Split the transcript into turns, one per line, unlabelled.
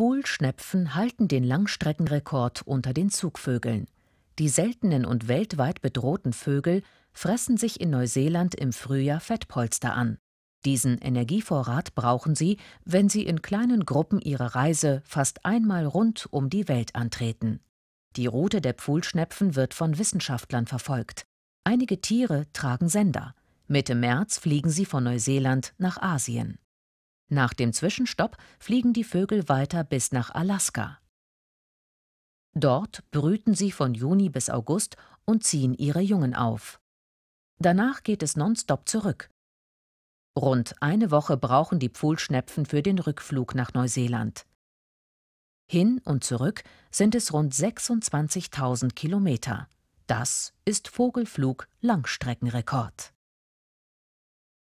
Fuhlschnepfen halten den Langstreckenrekord unter den Zugvögeln. Die seltenen und weltweit bedrohten Vögel fressen sich in Neuseeland im Frühjahr Fettpolster an. Diesen Energievorrat brauchen sie, wenn sie in kleinen Gruppen ihre Reise fast einmal rund um die Welt antreten. Die Route der Pfuhlschnepfen wird von Wissenschaftlern verfolgt. Einige Tiere tragen Sender. Mitte März fliegen sie von Neuseeland nach Asien. Nach dem Zwischenstopp fliegen die Vögel weiter bis nach Alaska. Dort brüten sie von Juni bis August und ziehen ihre Jungen auf. Danach geht es nonstop zurück. Rund eine Woche brauchen die Pfuhlschnepfen für den Rückflug nach Neuseeland. Hin und zurück sind es rund 26.000 Kilometer. Das ist Vogelflug Langstreckenrekord.